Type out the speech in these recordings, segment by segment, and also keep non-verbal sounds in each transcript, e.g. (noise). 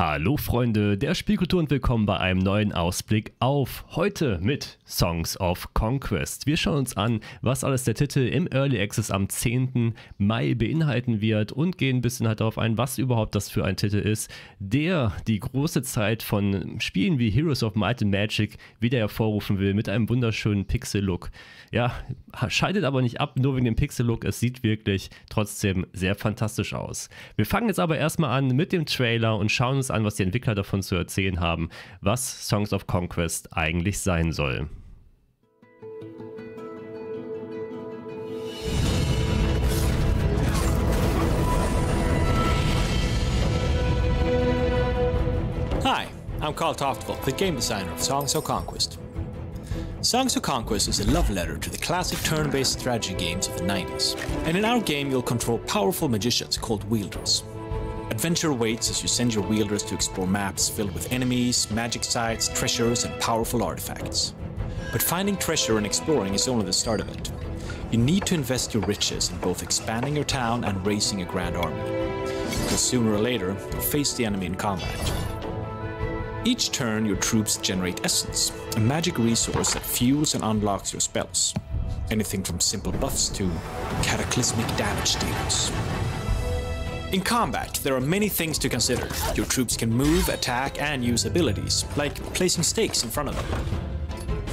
Hallo Freunde der Spielkultur und willkommen bei einem neuen Ausblick auf heute mit Songs of Conquest. Wir schauen uns an, was alles der Titel im Early Access am 10. Mai beinhalten wird und gehen ein bisschen halt darauf ein, was überhaupt das für ein Titel ist, der die große Zeit von Spielen wie Heroes of Might and Magic wieder hervorrufen will mit einem wunderschönen Pixel-Look. Ja, schaltet aber nicht ab, nur wegen dem Pixel-Look, es sieht wirklich trotzdem sehr fantastisch aus. Wir fangen jetzt aber erstmal an mit dem Trailer und schauen uns uns an, was die Entwickler davon zu erzählen haben, was Songs of Conquest eigentlich sein soll. Hi, I'm Carl Toftval, the game designer of Songs of Conquest. Songs of Conquest is a love letter to the classic turn based strategy games of the 90s. And in our game, you'll control powerful magicians called wielders. Adventure awaits as you send your wielders to explore maps filled with enemies, magic sites, treasures, and powerful artifacts. But finding treasure and exploring is only the start of it. You need to invest your riches in both expanding your town and raising a grand army. Because sooner or later, you'll face the enemy in combat. Each turn, your troops generate essence, a magic resource that fuels and unlocks your spells. Anything from simple buffs to cataclysmic damage deals. In combat, there are many things to consider. Your troops can move, attack, and use abilities, like placing stakes in front of them.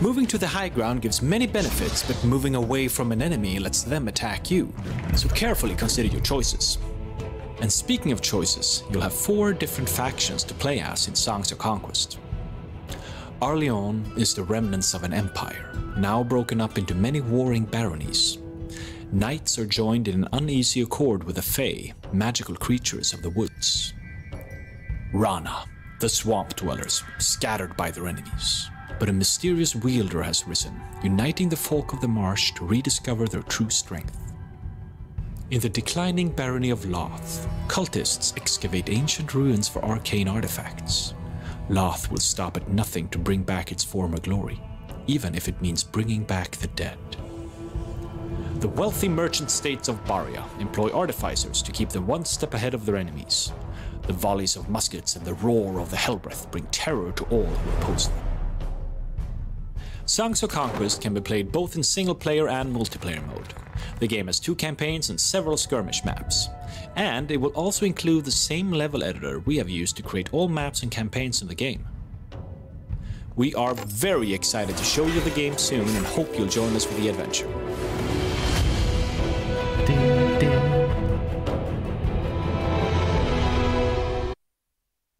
Moving to the high ground gives many benefits, but moving away from an enemy lets them attack you. So carefully consider your choices. And speaking of choices, you'll have four different factions to play as in Songs of Conquest. Arleon is the remnants of an empire, now broken up into many warring baronies. Knights are joined in an uneasy accord with the Fae, magical creatures of the woods. Rana, the swamp dwellers, scattered by their enemies. But a mysterious wielder has risen, uniting the folk of the marsh to rediscover their true strength. In the declining barony of Loth, cultists excavate ancient ruins for arcane artifacts. Loth will stop at nothing to bring back its former glory, even if it means bringing back the dead. The wealthy merchant states of Baria employ artificers to keep them one step ahead of their enemies. The volleys of muskets and the roar of the Hellbreath bring terror to all who oppose them. Songs of Conquest can be played both in single-player and multiplayer mode. The game has two campaigns and several skirmish maps. And it will also include the same level editor we have used to create all maps and campaigns in the game. We are very excited to show you the game soon and hope you'll join us for the adventure.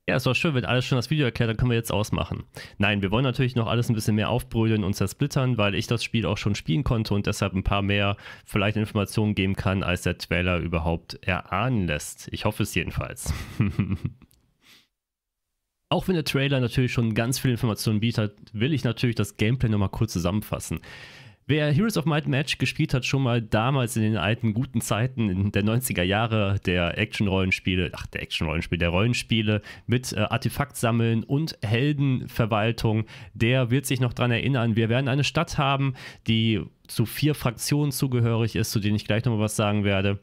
Ja, es war schön, wenn alles schon das Video erklärt, dann können wir jetzt ausmachen. Nein, wir wollen natürlich noch alles ein bisschen mehr aufbrödeln und zersplittern, weil ich das Spiel auch schon spielen konnte und deshalb ein paar mehr vielleicht Informationen geben kann, als der Trailer überhaupt erahnen lässt. Ich hoffe es jedenfalls. (laughs) Auch wenn der Trailer natürlich schon ganz viele Informationen bietet, will ich natürlich das Gameplay nochmal kurz zusammenfassen. Wer Heroes of Might Match gespielt hat, schon mal damals in den alten guten Zeiten der 90er Jahre der Action-Rollenspiele, ach, der Action-Rollenspiele, der Rollenspiele mit äh, Artefaktsammeln und Heldenverwaltung, der wird sich noch daran erinnern. Wir werden eine Stadt haben, die zu vier Fraktionen zugehörig ist, zu denen ich gleich nochmal was sagen werde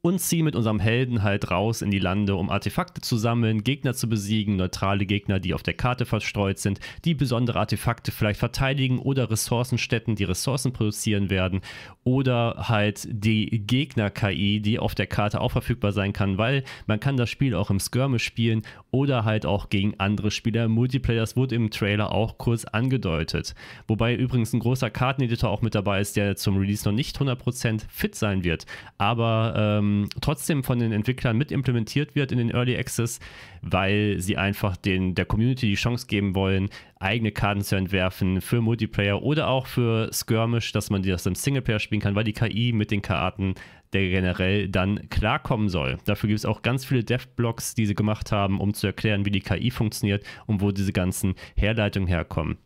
und ziehen mit unserem Helden halt raus in die Lande, um Artefakte zu sammeln, Gegner zu besiegen, neutrale Gegner, die auf der Karte verstreut sind, die besondere Artefakte vielleicht verteidigen oder Ressourcenstätten, die Ressourcen produzieren werden oder halt die Gegner-KI, die auf der Karte auch verfügbar sein kann, weil man kann das Spiel auch im Skirmish spielen oder halt auch gegen andere Spieler im Multiplayer. Das wurde im Trailer auch kurz angedeutet. Wobei übrigens ein großer Karteneditor auch mit dabei ist, der zum Release noch nicht 100% fit sein wird. Aber ähm, ähm, trotzdem von den Entwicklern mit implementiert wird in den Early Access, weil sie einfach den, der Community die Chance geben wollen, eigene Karten zu entwerfen für Multiplayer oder auch für Skirmish, dass man die das im Singleplayer spielen kann, weil die KI mit den Karten der generell dann klarkommen soll. Dafür gibt es auch ganz viele Dev-Blogs, die sie gemacht haben, um zu erklären, wie die KI funktioniert und wo diese ganzen Herleitungen herkommen.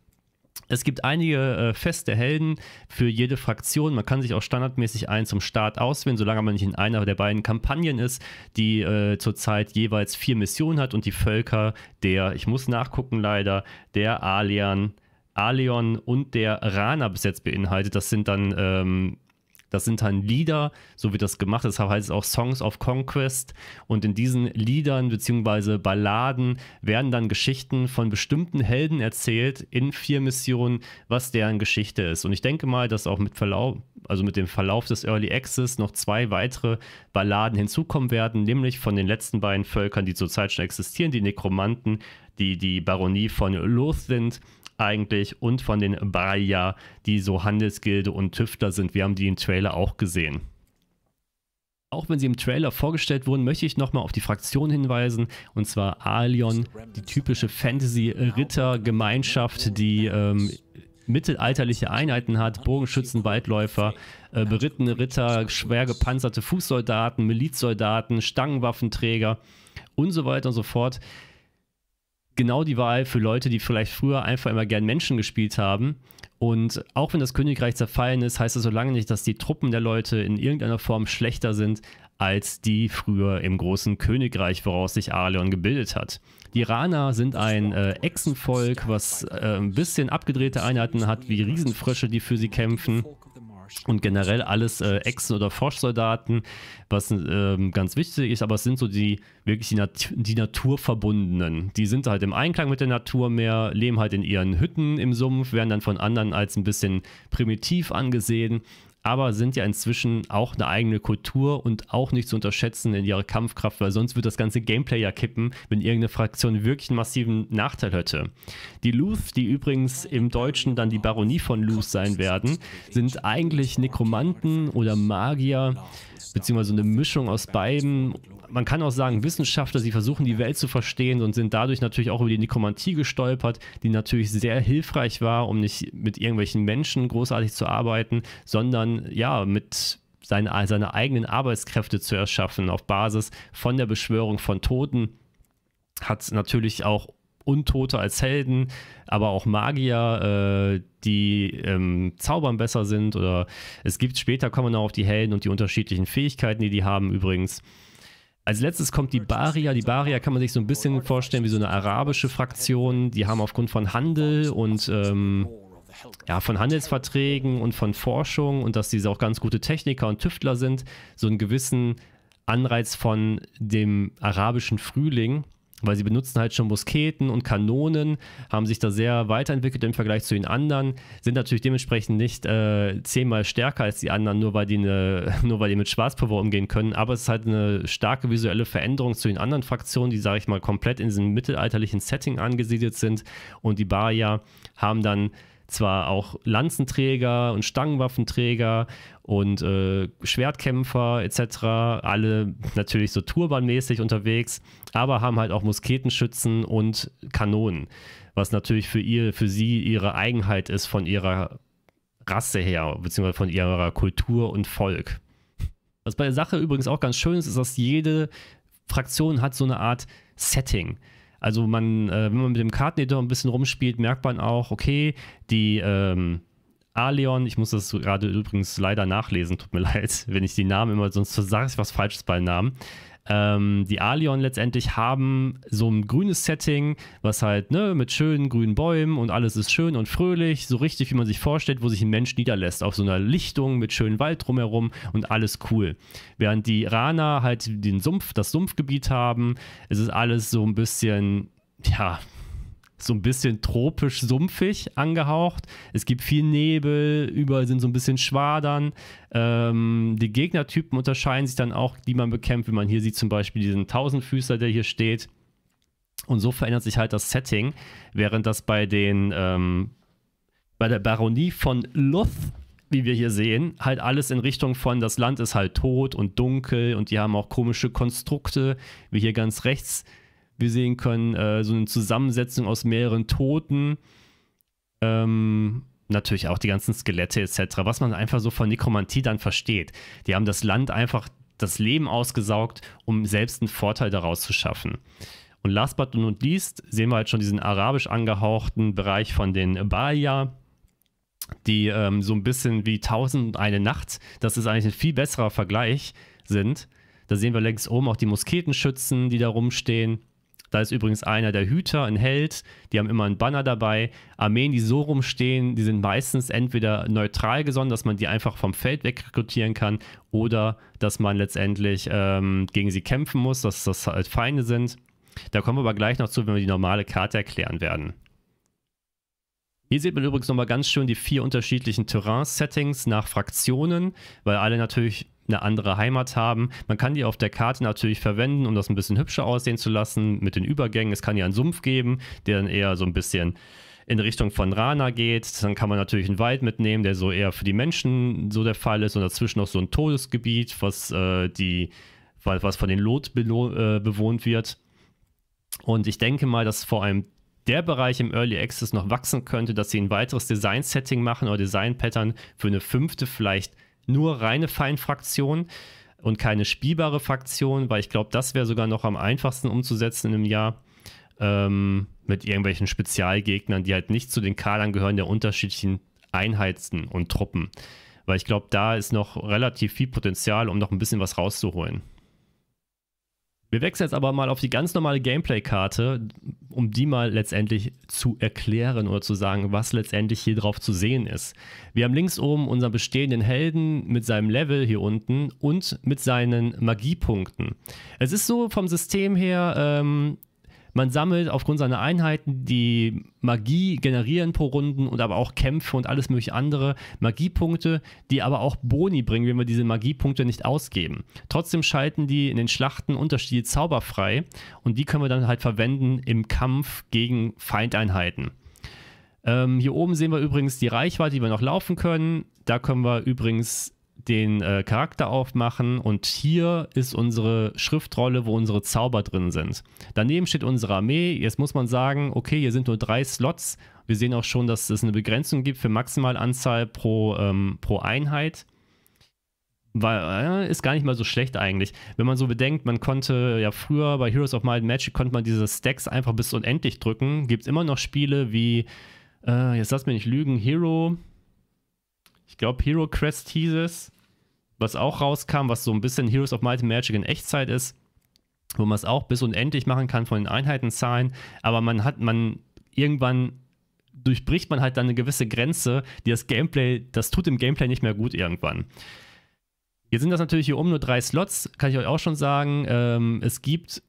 Es gibt einige äh, feste Helden für jede Fraktion. Man kann sich auch standardmäßig einen zum Start auswählen, solange man nicht in einer der beiden Kampagnen ist, die äh, zurzeit jeweils vier Missionen hat und die Völker der, ich muss nachgucken leider, der Alian, Alion und der Rana bis jetzt beinhaltet. Das sind dann ähm, das sind dann Lieder, so wie das gemacht ist, heißt es auch Songs of Conquest. Und in diesen Liedern bzw. Balladen werden dann Geschichten von bestimmten Helden erzählt in vier Missionen, was deren Geschichte ist. Und ich denke mal, dass auch mit Verlauf, also mit dem Verlauf des Early Access noch zwei weitere Balladen hinzukommen werden, nämlich von den letzten beiden Völkern, die zurzeit schon existieren, die Nekromanten, die die Baronie von Loth sind eigentlich und von den Baia, die so Handelsgilde und Tüftler sind. Wir haben die im Trailer auch gesehen. Auch wenn sie im Trailer vorgestellt wurden, möchte ich nochmal auf die Fraktion hinweisen, und zwar Alion, die typische Fantasy-Ritter-Gemeinschaft, die ähm, mittelalterliche Einheiten hat, Bogenschützen, Waldläufer, äh, berittene Ritter, schwer gepanzerte Fußsoldaten, Milizsoldaten, Stangenwaffenträger und so weiter und so fort genau die Wahl für Leute, die vielleicht früher einfach immer gern Menschen gespielt haben. Und auch wenn das Königreich zerfallen ist, heißt das so lange nicht, dass die Truppen der Leute in irgendeiner Form schlechter sind als die früher im großen Königreich, woraus sich Arleon gebildet hat. Die Rana sind ein äh, Echsenvolk, was äh, ein bisschen abgedrehte Einheiten hat, wie Riesenfrösche, die für sie kämpfen und generell alles äh, Echsen- oder Forschsoldaten, was ähm, ganz wichtig ist, aber es sind so die wirklich die, Nat die Naturverbundenen. Die sind halt im Einklang mit der Natur mehr, leben halt in ihren Hütten im Sumpf, werden dann von anderen als ein bisschen primitiv angesehen aber sind ja inzwischen auch eine eigene Kultur und auch nicht zu unterschätzen in ihrer Kampfkraft, weil sonst wird das ganze Gameplay ja kippen, wenn irgendeine Fraktion wirklich einen massiven Nachteil hätte. Die Luth, die übrigens im Deutschen dann die Baronie von Luth sein werden, sind eigentlich Nekromanten oder Magier, beziehungsweise eine Mischung aus beiden. Man kann auch sagen Wissenschaftler, sie versuchen die Welt zu verstehen und sind dadurch natürlich auch über die Nekromantie gestolpert, die natürlich sehr hilfreich war, um nicht mit irgendwelchen Menschen großartig zu arbeiten, sondern ja mit seine, seine eigenen Arbeitskräfte zu erschaffen auf Basis von der Beschwörung von Toten hat natürlich auch Untote als Helden, aber auch Magier, äh, die ähm, Zaubern besser sind. Oder es gibt später kommen wir noch auf die Helden und die unterschiedlichen Fähigkeiten, die die haben übrigens. Als letztes kommt die Baria. Die Baria kann man sich so ein bisschen vorstellen wie so eine arabische Fraktion. Die haben aufgrund von Handel und ähm, ja, von Handelsverträgen und von Forschung und dass diese auch ganz gute Techniker und Tüftler sind, so einen gewissen Anreiz von dem arabischen Frühling, weil sie benutzen halt schon Musketen und Kanonen, haben sich da sehr weiterentwickelt im Vergleich zu den anderen, sind natürlich dementsprechend nicht äh, zehnmal stärker als die anderen, nur weil die, eine, (laughs) nur weil die mit Schwarzpulver umgehen können, aber es ist halt eine starke visuelle Veränderung zu den anderen Fraktionen, die, sage ich mal, komplett in diesem mittelalterlichen Setting angesiedelt sind und die Baria haben dann zwar auch Lanzenträger und Stangenwaffenträger und äh, Schwertkämpfer etc. Alle natürlich so turbanmäßig unterwegs, aber haben halt auch Musketenschützen und Kanonen, was natürlich für ihr, für sie ihre Eigenheit ist von ihrer Rasse her, beziehungsweise von ihrer Kultur und Volk. Was bei der Sache übrigens auch ganz schön ist, ist, dass jede Fraktion hat so eine Art Setting. hat. Also man, äh, wenn man mit dem Karteneditor ein bisschen rumspielt, merkt man auch, okay, die ähm, Aleon, ich muss das gerade übrigens leider nachlesen, tut mir (laughs) leid, wenn ich die Namen immer, sonst sage ich was Falsches bei Namen ähm, die Alion letztendlich haben so ein grünes Setting, was halt ne, mit schönen grünen Bäumen und alles ist schön und fröhlich, so richtig wie man sich vorstellt, wo sich ein Mensch niederlässt, auf so einer Lichtung mit schönem Wald drumherum und alles cool. Während die Rana halt den Sumpf, das Sumpfgebiet haben, es ist alles so ein bisschen, ja, so ein bisschen tropisch sumpfig angehaucht. Es gibt viel Nebel, überall sind so ein bisschen Schwadern. Ähm, die Gegnertypen unterscheiden sich dann auch, die man bekämpft. Wie man hier sieht, zum Beispiel diesen Tausendfüßer, der hier steht. Und so verändert sich halt das Setting, während das bei den ähm, bei der Baronie von Luth wie wir hier sehen, halt alles in Richtung von das Land ist halt tot und dunkel und die haben auch komische Konstrukte, wie hier ganz rechts wir sehen können äh, so eine Zusammensetzung aus mehreren Toten. Ähm, natürlich auch die ganzen Skelette etc., was man einfach so von Nekromantie dann versteht. Die haben das Land einfach das Leben ausgesaugt, um selbst einen Vorteil daraus zu schaffen. Und last but not least sehen wir halt schon diesen arabisch angehauchten Bereich von den Baia, die ähm, so ein bisschen wie Tausend und eine Nacht, das ist eigentlich ein viel besserer Vergleich, sind. Da sehen wir längs oben auch die Musketenschützen, die da rumstehen. Da ist übrigens einer der Hüter, ein Held, die haben immer einen Banner dabei. Armeen, die so rumstehen, die sind meistens entweder neutral gesonnen, dass man die einfach vom Feld weg rekrutieren kann, oder dass man letztendlich ähm, gegen sie kämpfen muss, dass das halt Feinde sind. Da kommen wir aber gleich noch zu, wenn wir die normale Karte erklären werden. Hier sieht man übrigens nochmal ganz schön die vier unterschiedlichen Terrain-Settings nach Fraktionen, weil alle natürlich eine andere Heimat haben. Man kann die auf der Karte natürlich verwenden, um das ein bisschen hübscher aussehen zu lassen mit den Übergängen. Es kann ja einen Sumpf geben, der dann eher so ein bisschen in Richtung von Rana geht. Dann kann man natürlich einen Wald mitnehmen, der so eher für die Menschen so der Fall ist und dazwischen noch so ein Todesgebiet, was äh, die was von den Lot be äh, bewohnt wird. Und ich denke mal, dass vor allem der Bereich im Early Access noch wachsen könnte, dass sie ein weiteres Design-Setting machen oder Design-Pattern für eine fünfte, vielleicht nur reine Feinfraktion und keine spielbare Fraktion, weil ich glaube, das wäre sogar noch am einfachsten umzusetzen in einem Jahr. Ähm, mit irgendwelchen Spezialgegnern, die halt nicht zu den Kalern gehören der unterschiedlichen Einheiten und Truppen. Weil ich glaube, da ist noch relativ viel Potenzial, um noch ein bisschen was rauszuholen. Wir wechseln jetzt aber mal auf die ganz normale Gameplay-Karte, um die mal letztendlich zu erklären oder zu sagen, was letztendlich hier drauf zu sehen ist. Wir haben links oben unseren bestehenden Helden mit seinem Level hier unten und mit seinen Magiepunkten. Es ist so vom System her ähm, man sammelt aufgrund seiner Einheiten, die Magie generieren pro Runden und aber auch Kämpfe und alles mögliche andere Magiepunkte, die aber auch Boni bringen, wenn wir diese Magiepunkte nicht ausgeben. Trotzdem schalten die in den Schlachten unterschiedliche Zauber frei und die können wir dann halt verwenden im Kampf gegen Feindeinheiten. Ähm, hier oben sehen wir übrigens die Reichweite, die wir noch laufen können. Da können wir übrigens den äh, Charakter aufmachen und hier ist unsere Schriftrolle, wo unsere Zauber drin sind. Daneben steht unsere Armee. Jetzt muss man sagen, okay, hier sind nur drei Slots. Wir sehen auch schon, dass es eine Begrenzung gibt für Maximalanzahl pro, ähm, pro Einheit. Weil, äh, ist gar nicht mal so schlecht eigentlich. Wenn man so bedenkt, man konnte ja früher bei Heroes of Might Magic konnte man diese Stacks einfach bis unendlich drücken. Gibt es immer noch Spiele wie, äh, jetzt lass mich nicht lügen, Hero, ich glaube, Hero Crest hieß es, was auch rauskam, was so ein bisschen Heroes of Might and Magic in Echtzeit ist, wo man es auch bis unendlich machen kann von den Einheitenzahlen, aber man hat, man irgendwann durchbricht man halt dann eine gewisse Grenze, die das Gameplay, das tut im Gameplay nicht mehr gut irgendwann. Jetzt sind das natürlich hier oben nur drei Slots, kann ich euch auch schon sagen. Ähm, es gibt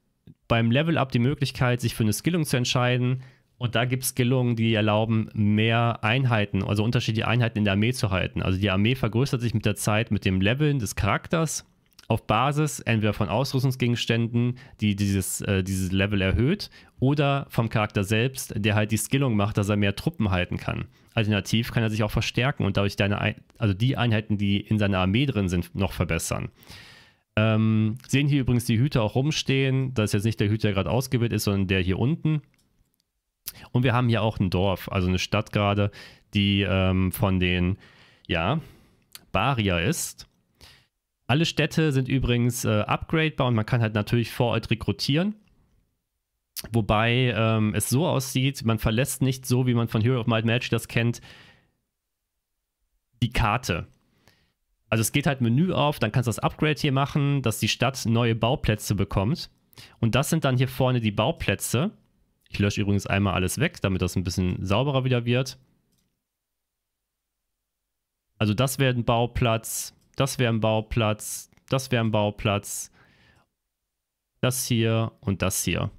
beim Level-Up die Möglichkeit, sich für eine Skillung zu entscheiden. Und da gibt es Skillungen, die erlauben, mehr Einheiten, also unterschiedliche Einheiten in der Armee zu halten. Also die Armee vergrößert sich mit der Zeit mit dem Leveln des Charakters auf Basis entweder von Ausrüstungsgegenständen, die dieses, äh, dieses Level erhöht, oder vom Charakter selbst, der halt die Skillung macht, dass er mehr Truppen halten kann. Alternativ kann er sich auch verstärken und dadurch deine, Ein also die Einheiten, die in seiner Armee drin sind, noch verbessern. Ähm, sehen hier übrigens die Hüter auch rumstehen. Das ist jetzt nicht der Hüter, der gerade ausgewählt ist, sondern der hier unten. Und wir haben hier auch ein Dorf, also eine Stadt gerade, die ähm, von den, ja, Baria ist. Alle Städte sind übrigens äh, upgradebar und man kann halt natürlich vor Ort rekrutieren. Wobei ähm, es so aussieht, man verlässt nicht so, wie man von Hero of Might Magic das kennt, die Karte. Also es geht halt Menü auf, dann kannst du das Upgrade hier machen, dass die Stadt neue Bauplätze bekommt. Und das sind dann hier vorne die Bauplätze. Ich lösche übrigens einmal alles weg, damit das ein bisschen sauberer wieder wird. Also das wäre ein Bauplatz, das wäre ein Bauplatz, das wäre ein Bauplatz, das hier und das hier.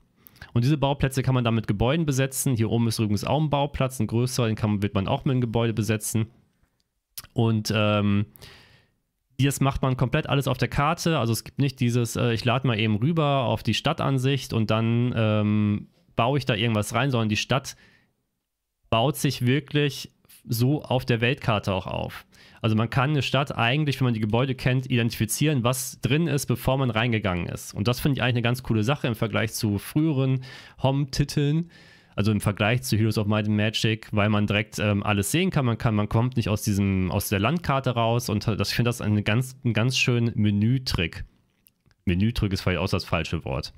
Und diese Bauplätze kann man dann mit Gebäuden besetzen. Hier oben ist übrigens auch ein Bauplatz, ein größerer, den kann, wird man auch mit einem Gebäude besetzen. Und ähm, jetzt macht man komplett alles auf der Karte. Also es gibt nicht dieses, äh, ich lade mal eben rüber auf die Stadtansicht und dann ähm, baue ich da irgendwas rein, sondern die Stadt baut sich wirklich so auf der Weltkarte auch auf. Also man kann eine Stadt eigentlich, wenn man die Gebäude kennt, identifizieren, was drin ist, bevor man reingegangen ist. Und das finde ich eigentlich eine ganz coole Sache im Vergleich zu früheren Home-Titeln. Also im Vergleich zu Heroes of Might and Magic, weil man direkt ähm, alles sehen kann. Man kann, man kommt nicht aus diesem, aus der Landkarte raus und das, ich finde das einen ganz, einen ganz schönen Menütrick. Menütrick ist vielleicht auch das falsche Wort.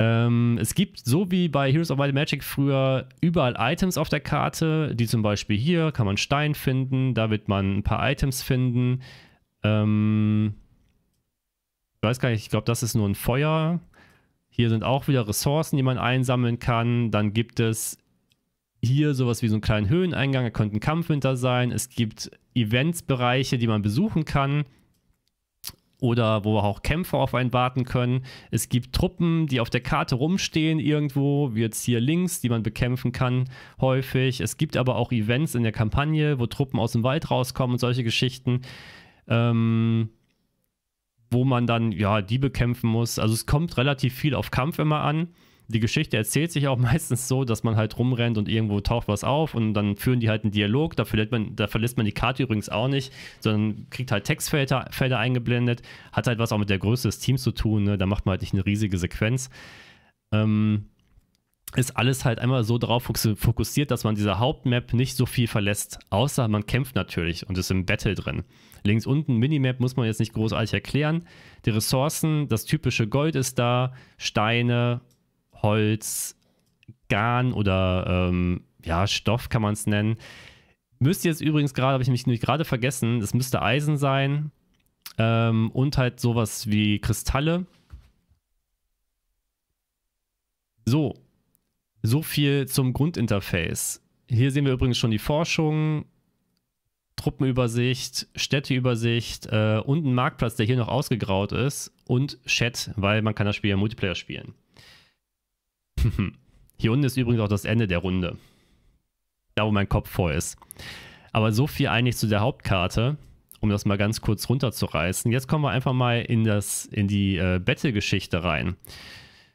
Ähm, es gibt, so wie bei Heroes of Wild Magic früher, überall Items auf der Karte, die zum Beispiel hier, kann man Stein finden, da wird man ein paar Items finden. Ähm, ich weiß gar nicht, ich glaube, das ist nur ein Feuer. Hier sind auch wieder Ressourcen, die man einsammeln kann. Dann gibt es hier sowas wie so einen kleinen Höheneingang, da könnte ein Kampfwinter sein. Es gibt Eventsbereiche, die man besuchen kann oder wo auch Kämpfer auf einen warten können. Es gibt Truppen, die auf der Karte rumstehen irgendwo, wie jetzt hier links, die man bekämpfen kann häufig. Es gibt aber auch Events in der Kampagne, wo Truppen aus dem Wald rauskommen und solche Geschichten, ähm, wo man dann ja die bekämpfen muss. Also es kommt relativ viel auf Kampf immer an die Geschichte erzählt sich auch (laughs) meistens so, dass man halt rumrennt und irgendwo taucht was auf und dann führen die halt einen Dialog. Da verlässt man, da verlässt man die Karte übrigens auch nicht, sondern kriegt halt Textfelder Felder eingeblendet. Hat halt was auch mit der Größe des Teams zu tun. Ne? Da macht man halt nicht eine riesige Sequenz. Ähm, ist alles halt einmal so drauf fokussiert, dass man diese Hauptmap nicht so viel verlässt, außer man kämpft natürlich und ist im Battle drin. Links unten Minimap muss man jetzt nicht großartig erklären. Die Ressourcen, das typische Gold ist da, Steine, Holz, Garn oder ähm, ja, Stoff kann man es nennen. Müsste jetzt übrigens gerade, habe ich mich gerade vergessen, es müsste Eisen sein ähm, und halt sowas wie Kristalle. So, so viel zum Grundinterface. Hier sehen wir übrigens schon die Forschung, Truppenübersicht, Städteübersicht äh, und einen Marktplatz, der hier noch ausgegraut ist und Chat, weil man kann das Spiel ja Multiplayer spielen. Hier unten ist übrigens auch das Ende der Runde. Da, wo mein Kopf voll ist. Aber so viel eigentlich zu der Hauptkarte, um das mal ganz kurz runterzureißen. Jetzt kommen wir einfach mal in, das, in die äh, Battle-Geschichte rein.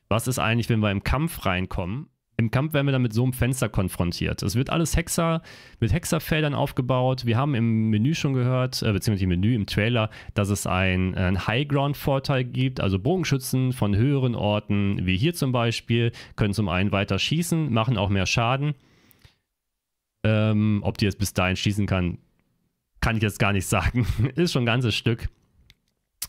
Was ist eigentlich, wenn wir im Kampf reinkommen? Im Kampf werden wir dann mit so einem Fenster konfrontiert. Es wird alles Hexer, mit Hexerfeldern aufgebaut. Wir haben im Menü schon gehört, äh, beziehungsweise im Menü, im Trailer, dass es äh, einen High-Ground-Vorteil gibt. Also Bogenschützen von höheren Orten, wie hier zum Beispiel, können zum einen weiter schießen, machen auch mehr Schaden. Ähm, ob die jetzt bis dahin schießen kann, kann ich jetzt gar nicht (laughs) sagen. Ist schon ein ganzes Stück.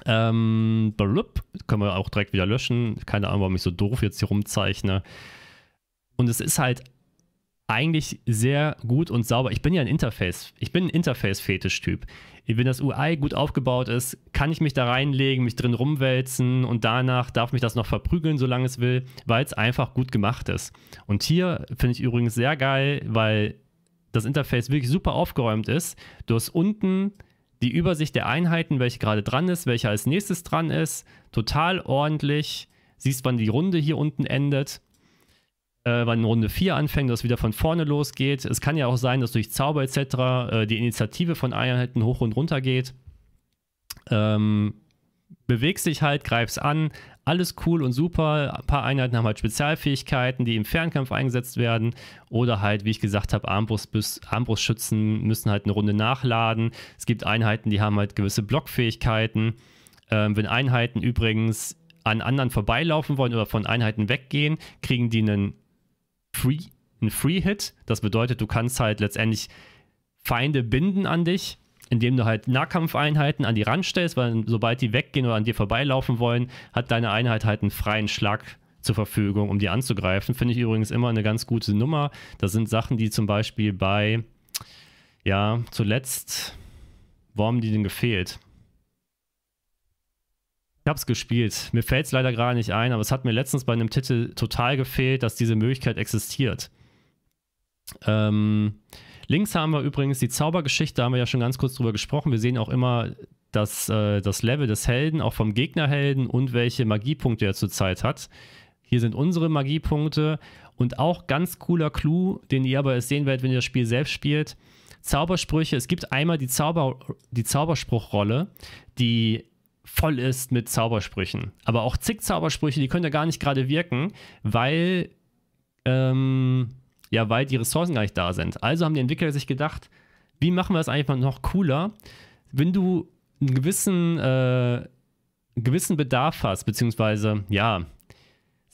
Ähm, blub, können wir auch direkt wieder löschen. Keine Ahnung, warum ich so doof jetzt hier rumzeichne. Und es ist halt eigentlich sehr gut und sauber. Ich bin ja ein Interface, ich bin ein Interface-Fetisch-Typ. Wenn das UI gut aufgebaut ist, kann ich mich da reinlegen, mich drin rumwälzen und danach darf mich das noch verprügeln, solange es will, weil es einfach gut gemacht ist. Und hier finde ich übrigens sehr geil, weil das Interface wirklich super aufgeräumt ist. Du hast unten die Übersicht der Einheiten, welche gerade dran ist, welche als nächstes dran ist, total ordentlich. Siehst, wann die Runde hier unten endet äh, wenn Runde 4 anfängt, dass es wieder von vorne losgeht. Es kann ja auch sein, dass durch Zauber etc. Äh, die Initiative von Einheiten hoch und runter geht. Ähm, bewegst dich halt, greifst an, alles cool und super. Ein paar Einheiten haben halt Spezialfähigkeiten, die im Fernkampf eingesetzt werden. Oder halt, wie ich gesagt habe, Armbrustschützen müssen halt eine Runde nachladen. Es gibt Einheiten, die haben halt gewisse Blockfähigkeiten. Ähm, wenn Einheiten übrigens an anderen vorbeilaufen wollen oder von Einheiten weggehen, kriegen die einen Free, ein Free-Hit. Das bedeutet, du kannst halt letztendlich Feinde binden an dich, indem du halt Nahkampfeinheiten an die Rand stellst, weil sobald die weggehen oder an dir vorbeilaufen wollen, hat deine Einheit halt einen freien Schlag zur Verfügung, um die anzugreifen. Finde ich übrigens immer eine ganz gute Nummer. Das sind Sachen, die zum Beispiel bei, ja, zuletzt, haben die denn gefehlt? Ich hab's gespielt. Mir fällt's leider gerade nicht ein, aber es hat mir letztens bei einem Titel total gefehlt, dass diese Möglichkeit existiert. Ähm, links haben wir übrigens die Zaubergeschichte, da haben wir ja schon ganz kurz drüber gesprochen. Wir sehen auch immer das, äh, das Level des Helden, auch vom Gegnerhelden und welche Magiepunkte er zurzeit hat. Hier sind unsere Magiepunkte und auch ganz cooler Clou, den ihr aber erst sehen werdet, wenn ihr das Spiel selbst spielt. Zaubersprüche. Es gibt einmal die, Zauber, die Zauberspruchrolle, die voll ist mit Zaubersprüchen. Aber auch zig Zaubersprüche, die können ja gar nicht gerade wirken, weil, ähm, ja, weil die Ressourcen gar nicht da sind. Also haben die Entwickler sich gedacht, wie machen wir das einfach noch cooler, wenn du einen gewissen, äh, gewissen Bedarf hast, beziehungsweise, ja,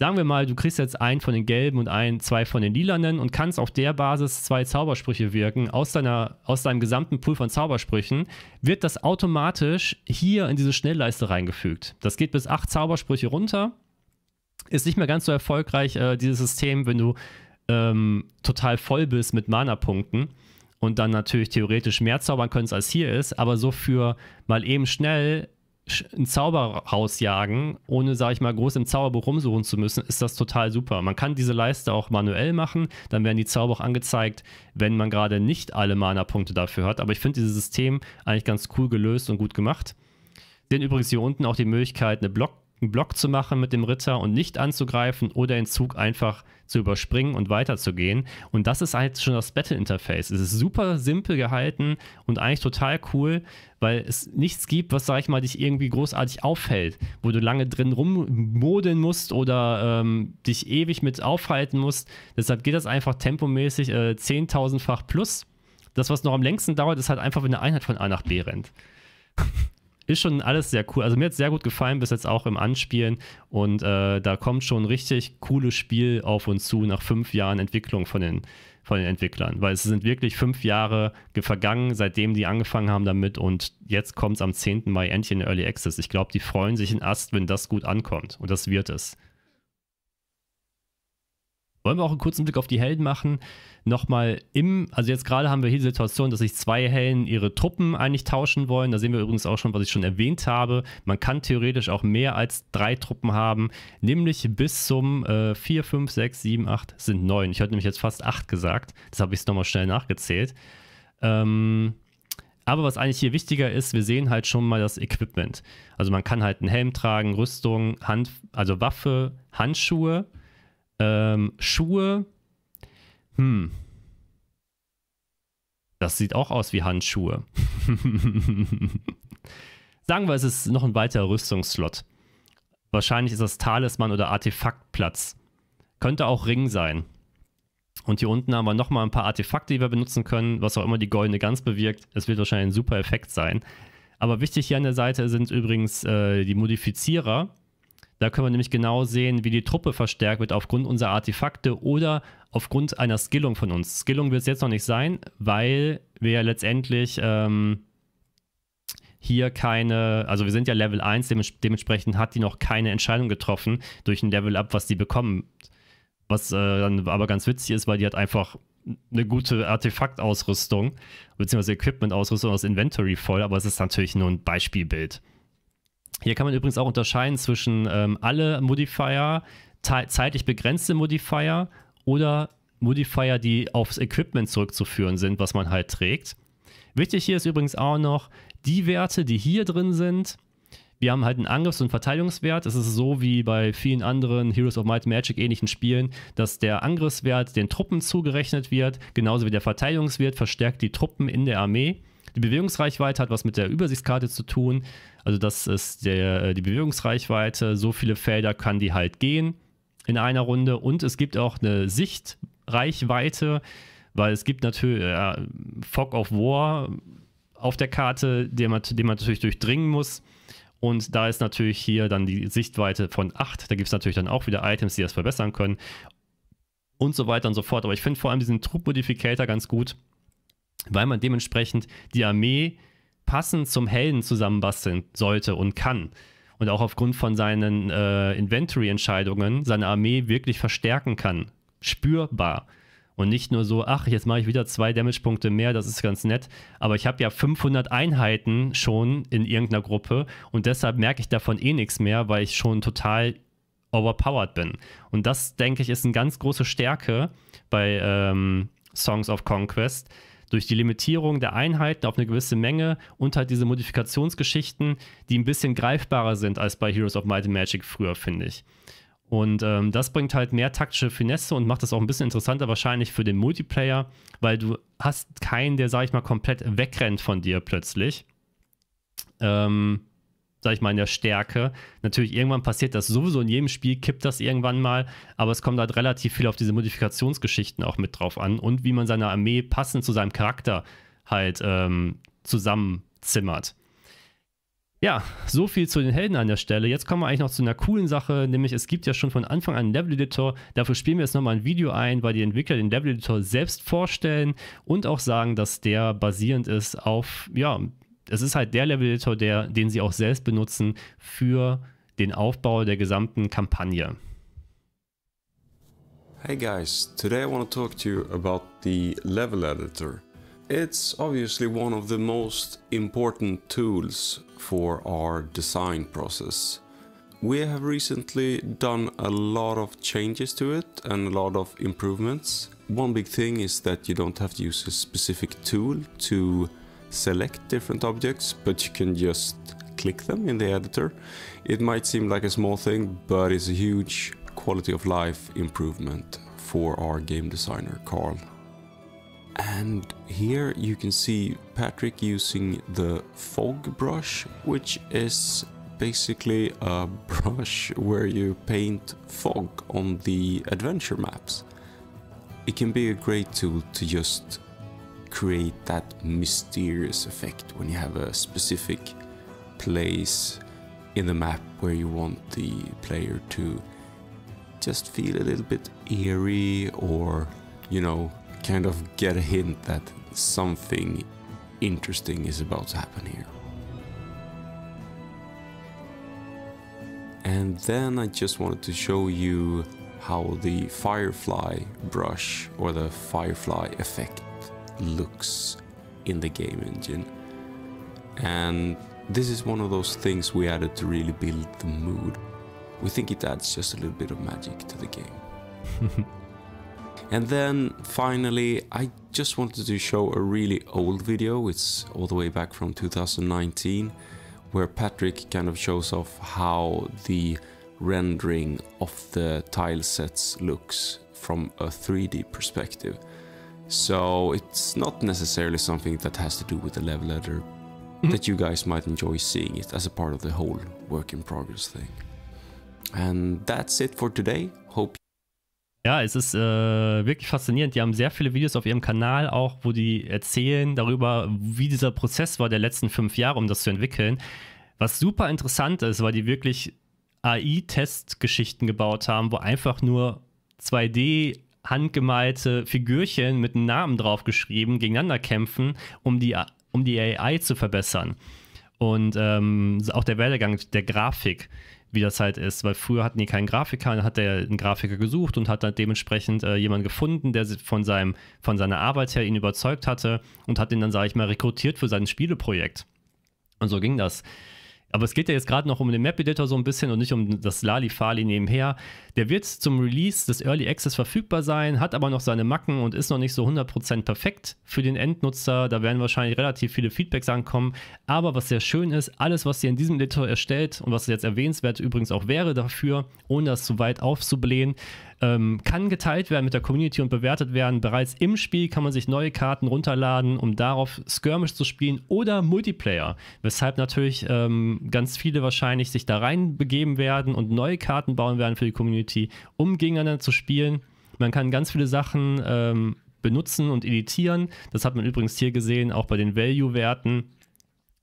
sagen wir mal, du kriegst jetzt einen von den gelben und einen, zwei von den lilanen und kannst auf der Basis zwei Zaubersprüche wirken aus, deiner, aus deinem gesamten Pool von Zaubersprüchen, wird das automatisch hier in diese Schnellleiste reingefügt. Das geht bis acht Zaubersprüche runter. Ist nicht mehr ganz so erfolgreich, äh, dieses System, wenn du ähm, total voll bist mit Mana-Punkten und dann natürlich theoretisch mehr zaubern könntest, als hier ist, aber so für mal eben schnell ein Zauber rausjagen, ohne, sage ich mal, groß im Zauberbuch rumsuchen zu müssen, ist das total super. Man kann diese Leiste auch manuell machen, dann werden die Zauber auch angezeigt, wenn man gerade nicht alle Mana-Punkte dafür hat. Aber ich finde dieses System eigentlich ganz cool gelöst und gut gemacht. Denn übrigens hier unten auch die Möglichkeit, eine Block einen Block zu machen mit dem Ritter und nicht anzugreifen oder den Zug einfach zu überspringen und weiterzugehen. Und das ist halt schon das Battle-Interface. Es ist super simpel gehalten und eigentlich total cool, weil es nichts gibt, was, sag ich mal, dich irgendwie großartig auffällt, wo du lange drin rummodeln musst oder ähm, dich ewig mit aufhalten musst. Deshalb geht das einfach tempomäßig äh, 10.000-fach plus. Das, was noch am längsten dauert, ist halt einfach, wenn eine Einheit von A nach B rennt ist schon alles sehr cool. Also mir hat es sehr gut gefallen, bis jetzt auch im Anspielen. Und äh, da kommt schon ein richtig cooles Spiel auf uns zu nach fünf Jahren Entwicklung von den, von den Entwicklern. Weil es sind wirklich fünf Jahre vergangen, seitdem die angefangen haben damit. Und jetzt kommt es am 10. Mai endlich in Early Access. Ich glaube, die freuen sich in Ast, wenn das gut ankommt. Und das wird es. Wollen wir auch einen kurzen Blick auf die Helden machen? Nochmal im, also jetzt gerade haben wir hier die Situation, dass sich zwei Helden ihre Truppen eigentlich tauschen wollen. Da sehen wir übrigens auch schon, was ich schon erwähnt habe. Man kann theoretisch auch mehr als drei Truppen haben, nämlich bis zum äh, 4, 5, 6, 7, 8 sind 9. Ich hatte nämlich jetzt fast 8 gesagt. Das habe ich nochmal schnell nachgezählt. Ähm, aber was eigentlich hier wichtiger ist, wir sehen halt schon mal das Equipment. Also man kann halt einen Helm tragen, Rüstung, Hand, also Waffe, Handschuhe ähm, Schuhe. Hm. Das sieht auch aus wie Handschuhe. (laughs) Sagen wir, es ist noch ein weiterer Rüstungsslot. Wahrscheinlich ist das Talisman oder Artefaktplatz. Könnte auch Ring sein. Und hier unten haben wir nochmal ein paar Artefakte, die wir benutzen können, was auch immer die goldene Gans bewirkt. Es wird wahrscheinlich ein super Effekt sein. Aber wichtig hier an der Seite sind übrigens äh, die Modifizierer. Da können wir nämlich genau sehen, wie die Truppe verstärkt wird aufgrund unserer Artefakte oder aufgrund einer Skillung von uns. Skillung wird es jetzt noch nicht sein, weil wir ja letztendlich ähm, hier keine, also wir sind ja Level 1, dementsprechend hat die noch keine Entscheidung getroffen durch ein Level-Up, was die bekommen. Was äh, dann aber ganz witzig ist, weil die hat einfach eine gute Artefaktausrüstung, beziehungsweise Equipment-Ausrüstung aus Inventory voll, aber es ist natürlich nur ein Beispielbild. Hier kann man übrigens auch unterscheiden zwischen ähm, alle Modifier, zeitlich begrenzte Modifier oder Modifier, die aufs Equipment zurückzuführen sind, was man halt trägt. Wichtig hier ist übrigens auch noch die Werte, die hier drin sind. Wir haben halt einen Angriffs- und Verteidigungswert. Es ist so wie bei vielen anderen Heroes of Might Magic ähnlichen Spielen, dass der Angriffswert den Truppen zugerechnet wird, genauso wie der Verteidigungswert verstärkt die Truppen in der Armee. Die Bewegungsreichweite hat was mit der Übersichtskarte zu tun. Also das ist der, äh, die Bewegungsreichweite. So viele Felder kann die halt gehen in einer Runde. Und es gibt auch eine Sichtreichweite, weil es gibt natürlich äh, Fog of War auf der Karte, den man, den man natürlich durchdringen muss. Und da ist natürlich hier dann die Sichtweite von 8. Da gibt es natürlich dann auch wieder Items, die das verbessern können. Und so weiter und so fort. Aber ich finde vor allem diesen Troop-Modificator ganz gut, weil man dementsprechend die Armee passend zum Helden zusammenbasteln sollte und kann. Und auch aufgrund von seinen äh, Inventory-Entscheidungen seine Armee wirklich verstärken kann. Spürbar. Und nicht nur so, ach, jetzt mache ich wieder zwei Damage-Punkte mehr, das ist ganz nett. Aber ich habe ja 500 Einheiten schon in irgendeiner Gruppe und deshalb merke ich davon eh nichts mehr, weil ich schon total overpowered bin. Und das, denke ich, ist eine ganz große Stärke bei ähm, Songs of Conquest, durch die Limitierung der Einheiten auf eine gewisse Menge und halt diese Modifikationsgeschichten, die ein bisschen greifbarer sind als bei Heroes of Might and Magic früher, finde ich. Und ähm, das bringt halt mehr taktische Finesse und macht das auch ein bisschen interessanter wahrscheinlich für den Multiplayer, weil du hast keinen, der, sag ich mal, komplett wegrennt von dir plötzlich. Ähm, sag ich mal, in der Stärke. Natürlich, irgendwann passiert das sowieso in jedem Spiel, kippt das irgendwann mal, aber es kommt halt relativ viel auf diese Modifikationsgeschichten auch mit drauf an und wie man seine Armee passend zu seinem Charakter halt ähm, zusammenzimmert. Ja, so viel zu den Helden an der Stelle. Jetzt kommen wir eigentlich noch zu einer coolen Sache, nämlich es gibt ja schon von Anfang an einen Level-Editor. Dafür spielen wir jetzt nochmal ein Video ein, weil die Entwickler den Level-Editor selbst vorstellen und auch sagen, dass der basierend ist auf ja, es ist halt der Level-Editor, der, den sie auch selbst benutzen für den Aufbau der gesamten Kampagne. Hey guys, today I want to talk to you about the level editor. It's obviously one of the most important tools for our design process. We have recently done a lot of changes to it and a lot of improvements. One big thing is that you don't have to use a specific tool to select different objects, but you can just click them in the editor. It might seem like a small thing, but it's a huge quality of life improvement for our game designer, Carl. And here you can see Patrick using the fog brush, which is basically a (laughs) brush where you paint fog on the adventure maps. It can be a great tool to just create that mysterious effect when you have a specific place in the map where you want the player to just feel a little bit eerie or, you know, kind of get a hint that something interesting is about to happen here. And then I just wanted to show you how the firefly brush or the firefly effect looks in the game engine. And this is one of those things we added to really build the mood. We think it adds just a little bit of magic to the game. (laughs) and then finally, I just wanted to show a really old video. It's all the way back from 2019, where Patrick kind of shows off how the rendering of the tile sets looks from a 3D perspective. So it's not necessarily something that has to do with the level editor, mm -hmm. that you guys might enjoy seeing it as a part of the whole work in progress thing. And that's it for today. Hope ja, es ist äh, wirklich faszinierend. Die haben sehr viele Videos auf ihrem Kanal auch, wo die erzählen darüber, wie dieser Prozess war der letzten fünf Jahre, um das zu entwickeln. Was super interessant ist, weil die wirklich AI-Testgeschichten gebaut haben, wo einfach nur 2D handgemalte Figürchen mit einem Namen draufgeschrieben gegeneinander kämpfen, um die, um die AI zu verbessern. Und ähm, auch der Werdegang der Grafik, wie das halt ist, weil früher hatten die keinen Grafiker, dann hat der einen Grafiker gesucht und hat dann dementsprechend äh, jemanden gefunden, der von, seinem, von seiner Arbeit her ihn überzeugt hatte und hat ihn dann, sage ich mal, rekrutiert für sein Spieleprojekt. Und so ging das. Aber es geht ja jetzt gerade noch um den Map Editor so ein bisschen und nicht um das Lalifali nebenher. Der wird zum Release des Early Access verfügbar sein, hat aber noch seine Macken und ist noch nicht so 100% perfekt für den Endnutzer. Da werden wahrscheinlich relativ viele Feedbacks ankommen. Aber was sehr schön ist, alles, was ihr in diesem Editor erstellt und was jetzt erwähnenswert übrigens auch wäre dafür, ohne das zu weit aufzublähen, ähm, kann geteilt werden mit der Community und bewertet werden. Bereits im Spiel kann man sich neue Karten runterladen, um darauf Skirmish zu spielen oder Multiplayer. Weshalb natürlich ähm, ganz viele wahrscheinlich sich da reinbegeben werden und neue Karten bauen werden für die Community, um gegeneinander zu spielen. Man kann ganz viele Sachen ähm, benutzen und editieren. Das hat man übrigens hier gesehen, auch bei den Value-Werten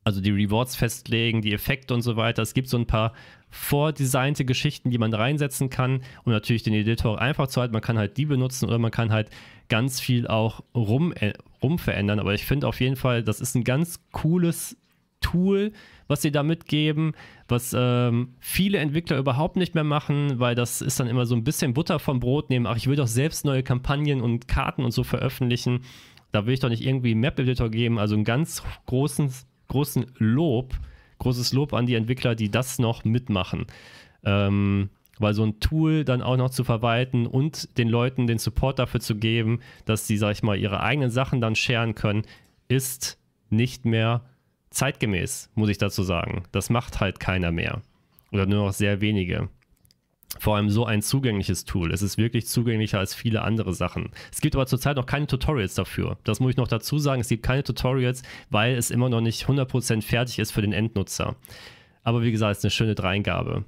also die Rewards festlegen, die Effekte und so weiter. Es gibt so ein paar vordesignte Geschichten, die man reinsetzen kann, um natürlich den Editor einfach zu halten. Man kann halt die benutzen oder man kann halt ganz viel auch rum, äh, rum verändern. Aber ich finde auf jeden Fall, das ist ein ganz cooles Tool, was sie da mitgeben, was ähm, viele Entwickler überhaupt nicht mehr machen, weil das ist dann immer so ein bisschen Butter vom Brot nehmen. Ach, ich will doch selbst neue Kampagnen und Karten und so veröffentlichen. Da will ich doch nicht irgendwie einen Map-Editor geben. Also ein ganz großes großen Lob, großes Lob an die Entwickler, die das noch mitmachen. Ähm, weil so ein Tool dann auch noch zu verwalten und den Leuten den Support dafür zu geben, dass sie, sag ich mal, ihre eigenen Sachen dann scheren können, ist nicht mehr zeitgemäß, muss ich dazu sagen. Das macht halt keiner mehr. Oder nur noch sehr wenige vor allem so ein zugängliches Tool. Es ist wirklich zugänglicher als viele andere Sachen. Es gibt aber zurzeit noch keine Tutorials dafür. Das muss ich noch dazu sagen. Es gibt keine Tutorials, weil es immer noch nicht 100% fertig ist für den Endnutzer. Aber wie gesagt, es ist eine schöne Dreingabe.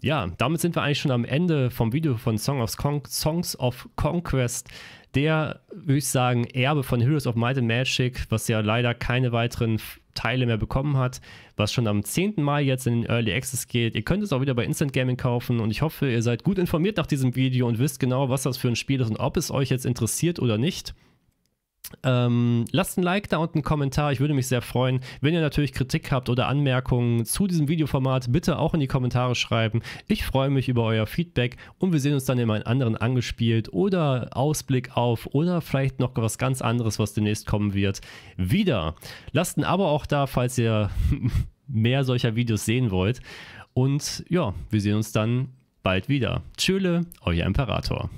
Ja, damit sind wir eigentlich schon am Ende vom Video von Song of Con Songs of Conquest. Der, würde ich sagen, Erbe von Heroes of Might and Magic, was ja leider keine weiteren Teile mehr bekommen hat, was schon am 10. Mai jetzt in den Early Access geht. Ihr könnt es auch wieder bei Instant Gaming kaufen und ich hoffe, ihr seid gut informiert nach diesem Video und wisst genau, was das für ein Spiel ist und ob es euch jetzt interessiert oder nicht. Ähm, lasst ein Like da und einen Kommentar. Ich würde mich sehr freuen. Wenn ihr natürlich Kritik habt oder Anmerkungen zu diesem Videoformat, bitte auch in die Kommentare schreiben. Ich freue mich über euer Feedback und wir sehen uns dann in meinen anderen angespielt oder Ausblick auf oder vielleicht noch was ganz anderes, was demnächst kommen wird, wieder. Lasst ein Abo auch da, falls ihr (laughs) mehr solcher Videos sehen wollt. Und ja, wir sehen uns dann bald wieder. Tschüle, euer Imperator.